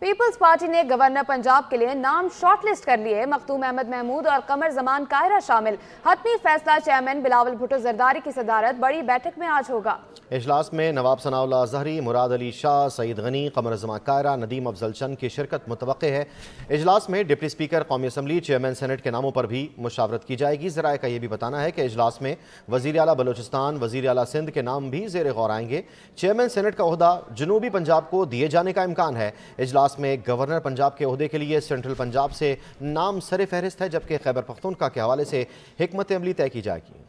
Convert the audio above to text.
peoples Party ने governor Punjab के लिए नाम शॉर्टलिस्ट कर लिए मखदूम अहमद महमूद और कमर जमान कायरा शामिल हतमी फैसला चेयरमैन बिलावल भुटो जरदारी की सदारत बड़ी बैठक में आज होगा इजलास में नवाब सनाउल्ला जहरी मुराद अली शाह सईद गनी कमर जमान कायरा नदीम अफजल चंद की शिरकत मुतव है इजलास में डिप्टी स्पीकर कौमी असम्बली चेयरमैन सेनेट के नामों पर भी मुशावरत की जाएगी जराये का यह भी बताना है कि इजलास में वजी अला बलोचिस्तान वजी अला सिंध के नाम भी जेर गौर आएंगे चेयरमैन सेनेट का अहदा जनूबी पंजाब को दिए जाने का इम्कान है इजलास इजलास में गवर्नर पंजाब के अहदे के लिए सेंट्रल पंजाब से नाम सर फहरिस्त है जबकि खैबर पख्तूनखा के हवाले से हमत अमली तय की जाएगी